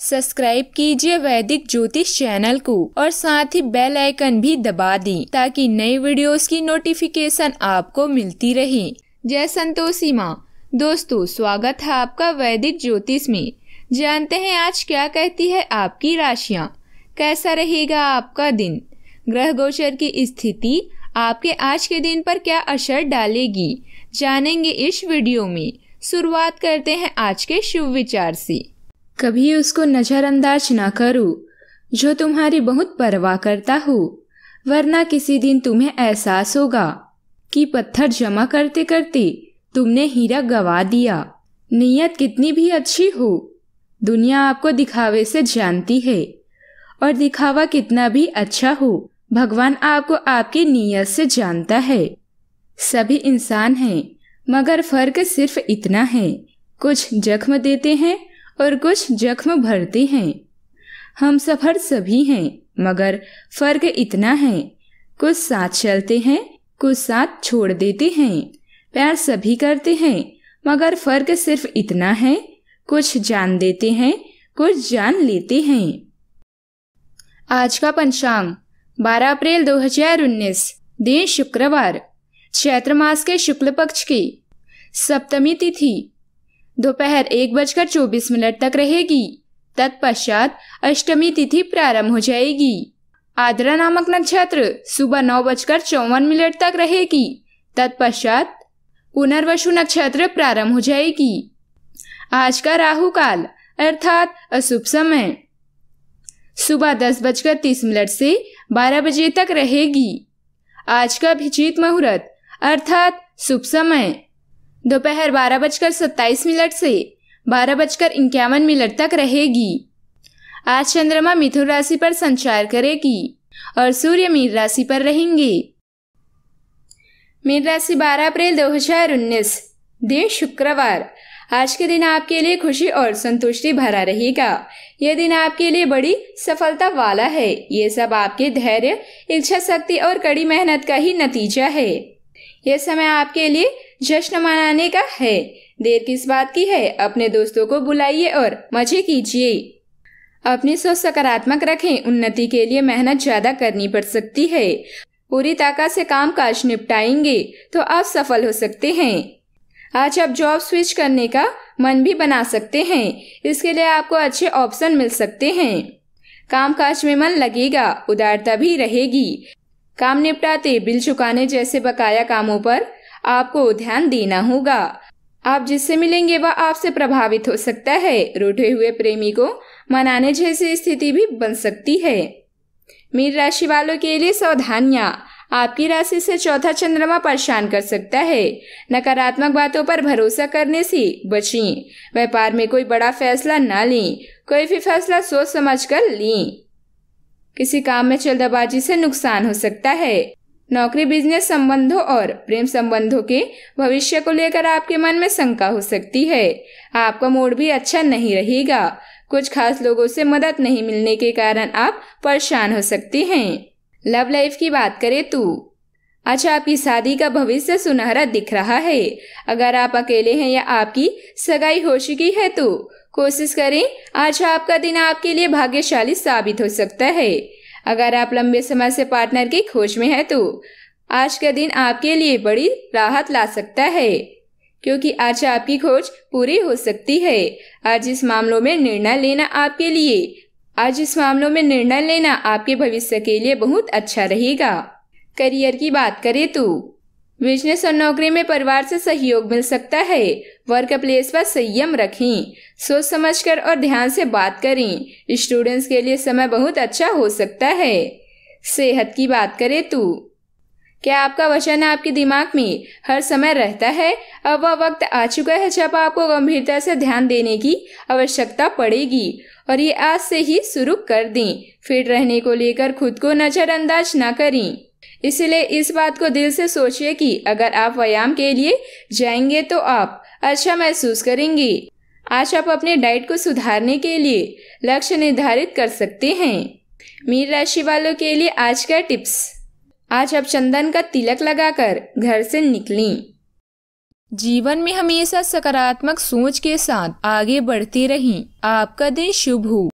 subscribe कीजिए वैदिक ज्योतिष चैनल को और साथ ही बेल आइकन भी दबा दें ताकि नई वीडियोस की नोटिफिकेशन आपको मिलती रहे जय संतोषी माँ दोस्तों स्वागत है आपका वैदिक ज्योतिष में जानते हैं आज क्या कहती है आपकी राशियाँ कैसा रहेगा आपका दिन ग्रह गोचर की स्थिति आपके आज के दिन पर क्या असर डालेगी जानेंगे इस वीडियो में शुरुआत करते हैं आज के शुभ विचार से कभी उसको नज़रअंदाज ना करो जो तुम्हारी बहुत परवाह करता हो वरना किसी दिन तुम्हें एहसास होगा कि पत्थर जमा करते करते तुमने हीरा गवा दिया नीयत कितनी भी अच्छी हो दुनिया आपको दिखावे से जानती है और दिखावा कितना भी अच्छा हो भगवान आपको आपकी नीयत से जानता है सभी इंसान हैं मगर फर्क सिर्फ इतना है कुछ जख्म देते हैं और कुछ जख्म भरते हैं हम सफर सभी हैं मगर फर्क इतना है कुछ साथ चलते हैं कुछ साथ छोड़ देते हैं प्यार सभी करते हैं मगर फर्क सिर्फ इतना है कुछ जान देते हैं कुछ जान लेते हैं आज का पंचांग 12 अप्रैल 2019 दिन शुक्रवार चैत्र मास के शुक्ल पक्ष की सप्तमी तिथि दोपहर एक बजकर चौबीस मिनट तक रहेगी तत्पश्चात अष्टमी तिथि प्रारंभ हो जाएगी आद्रा नामक नक्षत्र सुबह नौ बजकर चौवन मिनट तक रहेगी तत्पश्चात पुनर्वसु नक्षत्र प्रारंभ हो जाएगी आज का राहु काल अर्थात अशुभ समय सुबह दस बजकर तीस मिनट से बारह बजे तक रहेगी आज का अभिजीत मुहूर्त अर्थात शुभ समय दोपहर बारह बजकर सत्ताईस मिनट से बारह बजकर इक्यावन मिनट तक रहेगी आज चंद्रमा मिथुन राशि पर संचार करेगी और सूर्य मीन राशि पर रहेंगे मीन राशि 12 अप्रैल 2019 दिन शुक्रवार आज के दिन आपके लिए खुशी और संतुष्टि भरा रहेगा यह दिन आपके लिए बड़ी सफलता वाला है ये सब आपके धैर्य इच्छा शक्ति और कड़ी मेहनत का ही नतीजा है यह समय आपके लिए जश्न मनाने का है देर किस बात की है अपने दोस्तों को बुलाइए और मजे कीजिए अपनी सोच सकारात्मक रखें उन्नति के लिए मेहनत ज्यादा करनी पड़ सकती है पूरी ताकत से काम काज निपटाएंगे तो आप सफल हो सकते हैं आज आप जॉब स्विच करने का मन भी बना सकते हैं इसके लिए आपको अच्छे ऑप्शन मिल सकते हैं काम काज में मन लगेगा उदारता भी रहेगी काम निपटाते बिल चुकाने जैसे बकाया कामों पर आपको ध्यान देना होगा आप जिससे मिलेंगे वह आपसे प्रभावित हो सकता है रूठे हुए प्रेमी को मनाने जैसी स्थिति भी बन सकती है मीन राशि वालों के लिए सावधानियां आपकी राशि से चौथा चंद्रमा परेशान कर सकता है नकारात्मक बातों पर भरोसा करने से बचें व्यापार में कोई बड़ा फैसला ना लें कोई भी फैसला सोच समझ कर लें किसी काम में जल्दबाजी से नुकसान हो सकता है नौकरी बिजनेस संबंधों और प्रेम संबंधों के भविष्य को लेकर आपके मन में शंका हो सकती है आपका मूड भी अच्छा नहीं रहेगा कुछ खास लोगों से मदद नहीं मिलने के कारण आप परेशान हो सकती हैं लव लाइफ की बात करें तो आज अच्छा, आपकी शादी का भविष्य सुनहरा दिख रहा है अगर आप अकेले हैं या आपकी सगाई हो चुकी है तो कोशिश करें आज अच्छा, आपका दिन आपके लिए भाग्यशाली साबित हो सकता है अगर आप लंबे समय से पार्टनर की खोज में हैं तो आज का दिन आपके लिए बड़ी राहत ला सकता है क्योंकि आज आपकी खोज पूरी हो सकती है आज इस मामलों में निर्णय लेना आपके लिए आज इस मामलों में निर्णय लेना आपके भविष्य के लिए बहुत अच्छा रहेगा करियर की बात करे तो बिजनेस और नौकरी में परिवार से सहयोग मिल सकता है वर्क प्लेस पर संयम रखें सोच समझकर और ध्यान से बात करें स्टूडेंट्स के लिए समय बहुत अच्छा हो सकता है सेहत की बात करें तो क्या आपका वचन आपके दिमाग में हर समय रहता है अब वह वक्त आ चुका है जब आपको गंभीरता से ध्यान देने की आवश्यकता पड़ेगी और ये आज से ही शुरू कर दें फिट रहने को लेकर खुद को नज़रअंदाज न करें इसलिए इस बात को दिल से सोचिए कि अगर आप व्यायाम के लिए जाएंगे तो आप अच्छा महसूस करेंगे आज आप अपने डाइट को सुधारने के लिए लक्ष्य निर्धारित कर सकते हैं मीन राशि वालों के लिए आज का टिप्स आज आप चंदन का तिलक लगाकर घर से निकलें जीवन में हमेशा सकारात्मक सोच के साथ आगे बढ़ते रहें आपका दिन शुभ हो